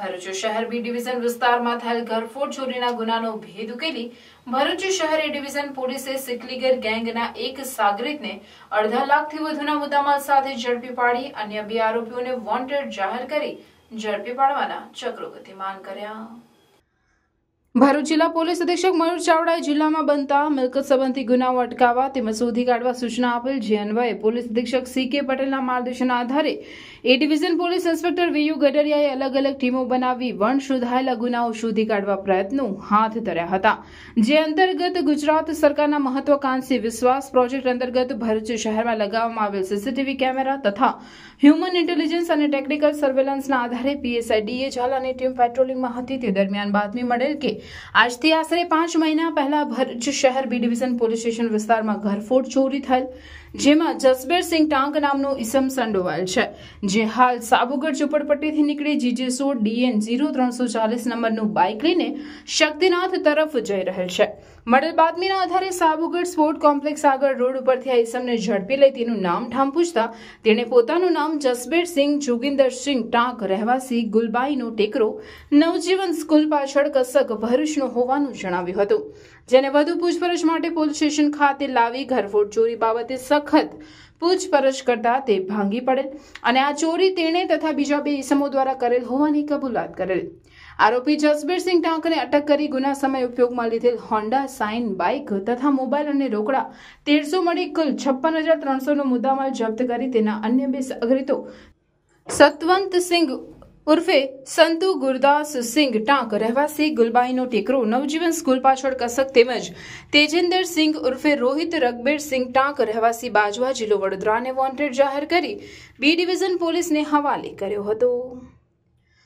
ભરૂચ શહેર B division વિસ્તારમાં થયેલ ઘરફોડ ચોરીના ગુનાનો ભેદ ઉકેલી ભરૂચ શહેર ડિવિઝન પોલીસે સિટલીગર ગેંગના એક સાગરિતને અડધા લાખથી વધુના મુદ્દામાલ સાથે ઝડપી પાડી અન્ય બે આરોપીઓને વોન્ટેડ જાહેર કરી ઝડપી પાડવાના ચક્રો ગતિમાન કર્યા ભરૂચ જિલ્લા પોલીસ અધિક્ષક મયુર ચાવડાએ જિલ્લામાં બનતા મિલકત સંબંધી ગુનાઓ અટકાવવા તેમજ શોધી કાઢવા સૂચના આપેલ જે અન્વયે પોલીસ અધિક્ષક સી કે પટેલના માર્ગદર્શન આધારે A division police inspector V U ગઢરિયાએ અલગ અલગ ટીમો બનાવી વણ શોધાયેલા ગુનાઓ શોધી કાઢવા પ્રયત્નો હાથ ધર્યા હતા જે અંતર્ગત ગુજરાત સરકારના મહત્વકાંક્ષી વિશ્વાસ પ્રોજેક્ટ અંતર્ગત ભરૂચ શહેરમાં લગાવવામાં આવેલ સીસીટીવી કેમેરા તથા હ્યુમન ઇન્ટેલિજન્સ અને ટેકનિકલ સર્વેલન્સના આધારે પીએસઆઈડીએ ડીએ ઝાલાની ટીમ પેટ્રોલિંગમાં હતી તે દરમિયાન બાતમી મળેલ કે આજથી આશરે પાંચ મહિના પહેલા ભરૂચ શહેર બી ડિવિઝન પોલીસ સ્ટેશન વિસ્તારમાં ઘરફોડ ચોરી થયેલ જેમાં જસબીરસિંહ ટાંક નામનો ઇસમ સંડોવાયેલ છે જે હાલ સાબુગઢ ઝુંપડપટ્ટીથી નીકળી જીજે સો ડીએન ઝીરો ત્રણસો ચાલીસ નંબરનું બાઇક લઈને શક્તિનાથ તરફ જઈ રહેલ છે મળેલ બાતમીના આધારે સાબુગઢ સ્પોર્ટ કોમ્પ્લેક્સ આગળ રોડ ઉપરથી આ ઝડપી લઈ તેનું નામ ઠામ પૂછતા તેણે પોતાનું નામ જસબીરસિંહ જોગિંદરસિંહ ટાંક રહેવાસી ગુલબાઈનો ટેકરો નવજીવન સ્કૂલ પાછળ કસક ભરૂચનો હોવાનું જણાવ્યું હતું જેને વધુ પૂછપરછ માટે પોલીસ સ્ટેશન ખાતે લાવી ઘરફોડ ચોરી બાબતે સખત પૂછપરછ કરતા તે ભાંગી પડેલ અને આ ચોરી તેણે તથા બીજા બે ઇસમો દ્વારા કરેલ હોવાની કબૂલાત કરેલ આરોપી જસબીરસિંહ ટાંકને અટક કરી ગુના સમય ઉપયોગમાં લીધેલ હોન્ડા સાઇન બાઇક તથા મોબાઈલ અને રોકડા તેરસો મળી કુલ છપ્પન હજાર ત્રણસોનો મુદ્દામાલ જપ્ત કરી તેના અન્ય બે સગરીતો સત્વંત સિંઘ ઉર્ફે સંતુ ગુરદાસ સિંઘ ટાંક રહેવાસી ગુલબાઈનો ટેકરો નવજીવન સ્કૂલ પાછળ કસક તેમજ તેજેન્દર સિંઘ ઉર્ફે રોહિત રગબીર સિંઘ ટાંક રહેવાસી બાજવા જિલ્લો વડોદરાને વોન્ટેડ જાહેર કરી બી ડિવિઝન પોલીસને હવાલે કર્યો હતો